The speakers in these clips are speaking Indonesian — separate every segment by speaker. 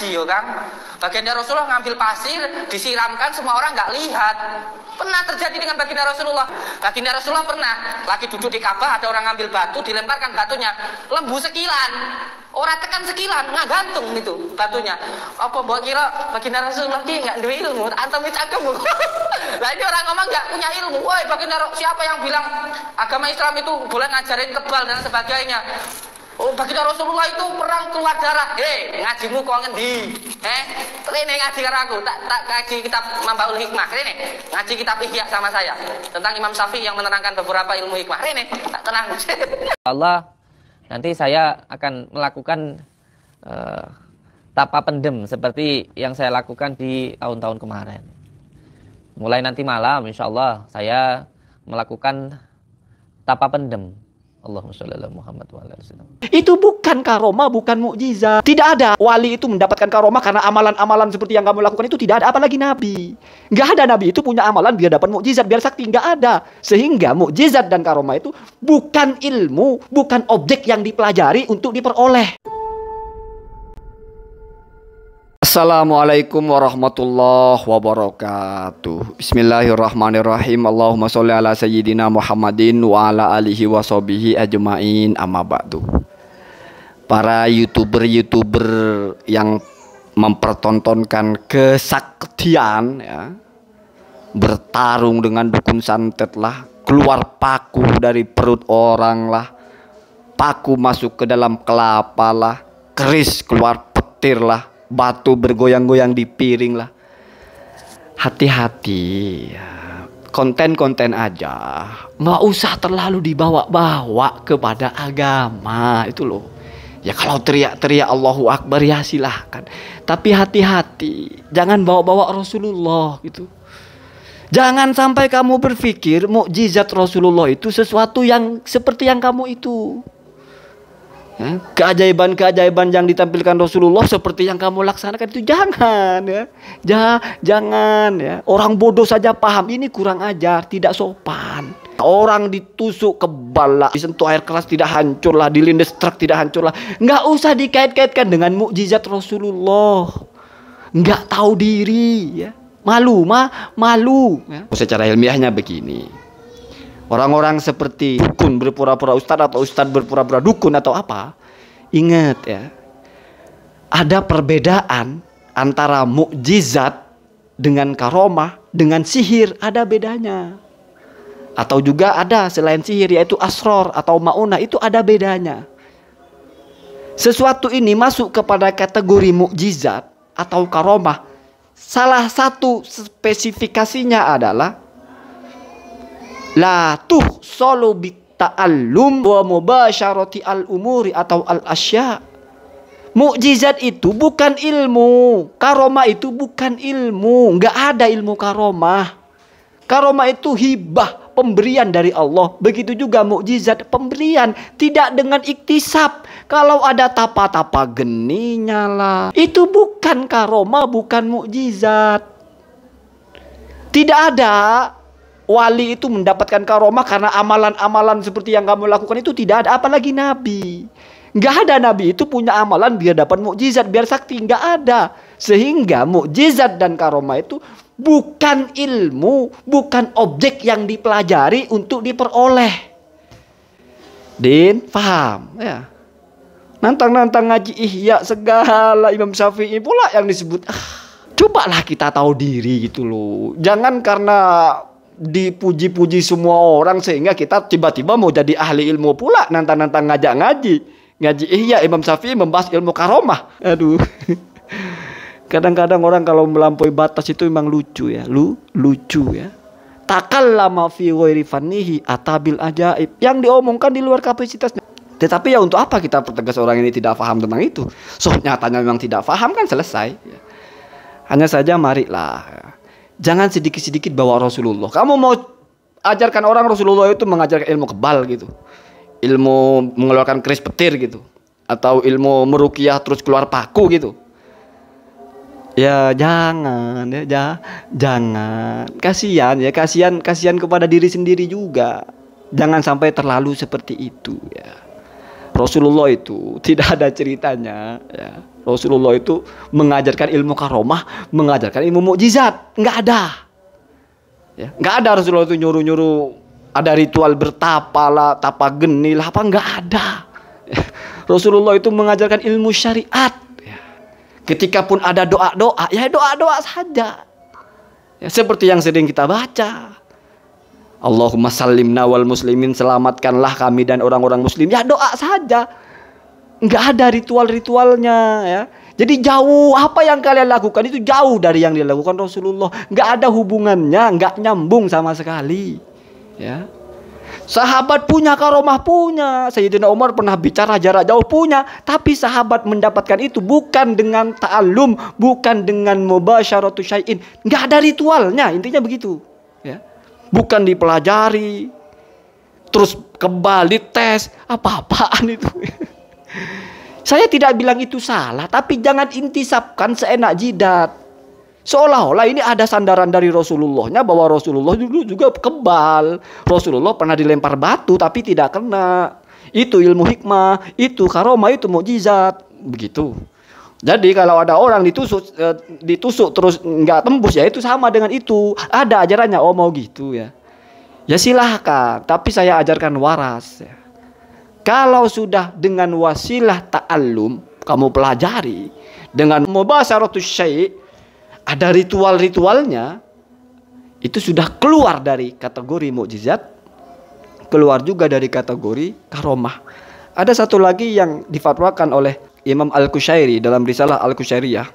Speaker 1: haji ya kan baginda Rasulullah ngambil pasir disiramkan semua orang nggak lihat pernah terjadi dengan baginda Rasulullah baginda Rasulullah pernah lagi duduk di Ka'bah ada orang ngambil batu dilemparkan batunya lembu sekilan orang tekan sekilan nggak gantung itu batunya apa mbok kira baginda Rasulullah dia nggak dewi ilmu antum cakep lah ini orang ngomong nggak punya ilmu woi baginda siapa yang bilang agama Islam itu boleh ngajarin kebal dan sebagainya Oh, baginda Rasulullah itu perang keluar darah. Hei, ngajimu kok ngendi? Eh, Ini ngaji karena aku. Tak tak ngaji kitab Mambaul Hikmah. ini ngaji kitab Ihya sama saya tentang Imam Syafi'i yang menerangkan beberapa ilmu hikmah. ini tak tenang. Allah, nanti saya akan melakukan uh, tapa pendem seperti yang saya lakukan di tahun-tahun kemarin. Mulai nanti malam, insya Allah saya melakukan tapa pendem Allahumma sholli ala Muhammad wa ala Itu bukan karoma, bukan mukjizat. Tidak ada wali itu mendapatkan karoma karena amalan-amalan seperti yang kamu lakukan itu tidak ada apalagi nabi. Enggak ada nabi itu punya amalan biar dapat mukjizat, biar sakti enggak ada. Sehingga mukjizat dan karoma itu bukan ilmu, bukan objek yang dipelajari untuk diperoleh. Assalamualaikum warahmatullahi wabarakatuh Bismillahirrahmanirrahim Allahumma sholli ala sayyidina Muhammadin wa ala alihi wa ajmain amma ba'du Para youtuber-youtuber yang mempertontonkan kesaktian ya, Bertarung dengan dukun santet lah Keluar paku dari perut orang lah Paku masuk ke dalam kelapa lah Keris keluar petir lah batu bergoyang-goyang di piring lah. Hati-hati, ya. konten-konten aja, nggak usah terlalu dibawa-bawa kepada agama itu loh. Ya kalau teriak-teriak Allahu Akbar ya silahkan. Tapi hati-hati, jangan bawa-bawa Rasulullah gitu. Jangan sampai kamu berpikir mukjizat Rasulullah itu sesuatu yang seperti yang kamu itu. Keajaiban-keajaiban yang ditampilkan Rasulullah seperti yang kamu laksanakan itu jangan ya. Ja, jangan ya. Orang bodoh saja paham ini kurang ajar, tidak sopan. Orang ditusuk kebal lah, disentuh air keras tidak hancurlah lah, dilindes truk tidak hancurlah lah. Nggak usah dikait-kaitkan dengan mukjizat Rasulullah. Nggak tahu diri ya. Malu, mah, malu. Ya. Secara ilmiahnya begini. Orang-orang seperti dukun berpura-pura ustadz atau ustadz berpura-pura dukun atau apa. Ingat ya. Ada perbedaan antara mukjizat dengan karomah dengan sihir ada bedanya. Atau juga ada selain sihir yaitu asror atau mauna itu ada bedanya. Sesuatu ini masuk kepada kategori mukjizat atau karomah. Salah satu spesifikasinya adalah la tuh solu ta'allum wa mubasyarati al umuri atau al asya mukjizat itu bukan ilmu karoma itu bukan ilmu nggak ada ilmu karoma karoma itu hibah pemberian dari Allah begitu juga mukjizat pemberian tidak dengan iktisab kalau ada tapa-tapa geninya lah itu bukan karoma bukan mukjizat tidak ada wali itu mendapatkan karomah karena amalan-amalan seperti yang kamu lakukan itu tidak ada apalagi nabi nggak ada nabi itu punya amalan biar dapat mukjizat, biar sakti. nggak ada. Sehingga mukjizat dan karomah itu bukan ilmu, bukan objek yang dipelajari untuk diperoleh. Din, paham? Ya. Nantang-nantang ngaji ihya segala Imam Syafi'i pula yang disebut. Ah, cobalah kita tahu diri gitu loh. Jangan karena dipuji-puji semua orang sehingga kita tiba-tiba mau jadi ahli ilmu pula nantang-nantang ngajak ngaji ngaji iya Imam Syafi'i membahas ilmu karomah aduh kadang-kadang orang kalau melampaui batas itu memang lucu ya lu lucu ya lama fi ghairi atabil ajaib yang diomongkan di luar kapasitasnya tetapi ya untuk apa kita pertegas orang ini tidak paham tentang itu so nyatanya memang tidak paham kan selesai hanya saja marilah jangan sedikit-sedikit bawa Rasulullah. Kamu mau ajarkan orang Rasulullah itu mengajarkan ilmu kebal gitu. Ilmu mengeluarkan keris petir gitu. Atau ilmu merukiah terus keluar paku gitu. Ya jangan ya, ya jangan. Kasihan ya, kasihan kasihan kepada diri sendiri juga. Jangan sampai terlalu seperti itu ya. Rasulullah itu tidak ada ceritanya ya Rasulullah itu mengajarkan ilmu karomah, mengajarkan ilmu mukjizat, nggak ada. Ya, nggak ada Rasulullah itu nyuruh-nyuruh ada ritual bertapa lah, tapa geni lah, apa nggak ada. Ya, Rasulullah itu mengajarkan ilmu syariat. Ya. Ketika pun ada doa-doa, ya doa-doa saja. Ya, seperti yang sering kita baca. Allahumma salimna wal muslimin, selamatkanlah kami dan orang-orang muslim. Ya doa saja nggak ada ritual-ritualnya ya. Jadi jauh apa yang kalian lakukan itu jauh dari yang dilakukan Rasulullah. Nggak ada hubungannya, nggak nyambung sama sekali. Ya. Sahabat punya karomah punya. Sayyidina Umar pernah bicara jarak jauh punya, tapi sahabat mendapatkan itu bukan dengan taalum bukan dengan mubasyaratu syai'in. Nggak ada ritualnya, intinya begitu. Ya. Bukan dipelajari, terus kembali tes apa-apaan itu Saya tidak bilang itu salah, tapi jangan intisapkan seenak jidat. Seolah-olah ini ada sandaran dari Rasulullahnya bahwa Rasulullah dulu juga kebal. Rasulullah pernah dilempar batu tapi tidak kena. Itu ilmu hikmah, itu karomah, itu mukjizat. Begitu. Jadi kalau ada orang ditusuk eh, ditusuk terus nggak tembus ya itu sama dengan itu. Ada ajarannya oh mau gitu ya. Ya silahkan, tapi saya ajarkan waras ya. Kalau sudah dengan wasilah ta'allum, kamu pelajari dengan mubasaratus syai' ada ritual-ritualnya itu sudah keluar dari kategori mukjizat, keluar juga dari kategori karomah. Ada satu lagi yang difatwakan oleh Imam Al-Kusyairi dalam risalah Al-Kusyariyah.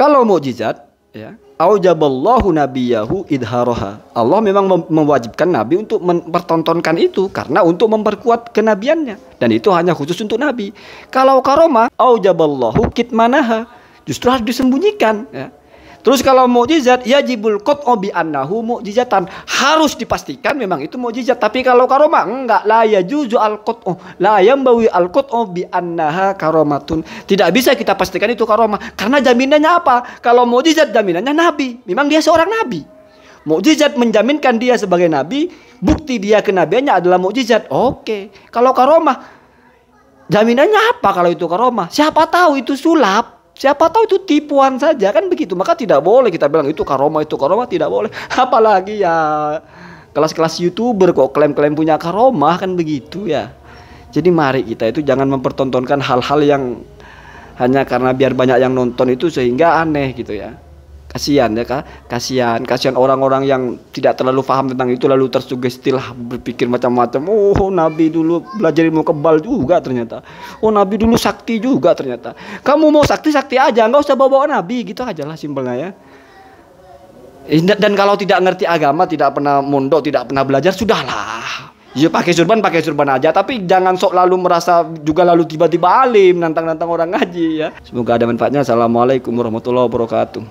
Speaker 1: Kalau mukjizat ya, aujaballahu nabiyahu idharoha. Allah memang mewajibkan Nabi untuk mempertontonkan itu karena untuk memperkuat kenabiannya dan itu hanya khusus untuk Nabi. Kalau karoma aujaballahu kitmanaha justru harus disembunyikan. Ya. Terus kalau mukjizat jibul qat'u obi annahu mukjizatan. Harus dipastikan memang itu mukjizat. Tapi kalau karoma enggak la juzu al qat'u. La yambawi al qat'u bi annaha karomatun. Tidak bisa kita pastikan itu karoma karena jaminannya apa? Kalau mukjizat jaminannya nabi. Memang dia seorang nabi. Mukjizat menjaminkan dia sebagai nabi, bukti dia kenabiannya adalah mukjizat. Oke. Kalau karoma jaminannya apa kalau itu karoma Siapa tahu itu sulap. Siapa tahu itu tipuan saja kan begitu. Maka tidak boleh kita bilang itu karoma itu karoma tidak boleh. Apalagi ya kelas-kelas youtuber kok klaim-klaim punya karoma kan begitu ya. Jadi mari kita itu jangan mempertontonkan hal-hal yang hanya karena biar banyak yang nonton itu sehingga aneh gitu ya kasihan ya kak kasihan kasihan orang-orang yang tidak terlalu paham tentang itu lalu tersugesti lah berpikir macam-macam oh nabi dulu belajar ilmu kebal juga ternyata oh nabi dulu sakti juga ternyata kamu mau sakti sakti aja nggak usah bawa, -bawa nabi gitu aja lah simpelnya ya eh, dan kalau tidak ngerti agama tidak pernah mondok tidak pernah belajar sudahlah Ya pakai surban pakai surban aja tapi jangan sok lalu merasa juga lalu tiba-tiba alim nantang-nantang orang ngaji ya. Semoga ada manfaatnya. Assalamualaikum warahmatullahi wabarakatuh.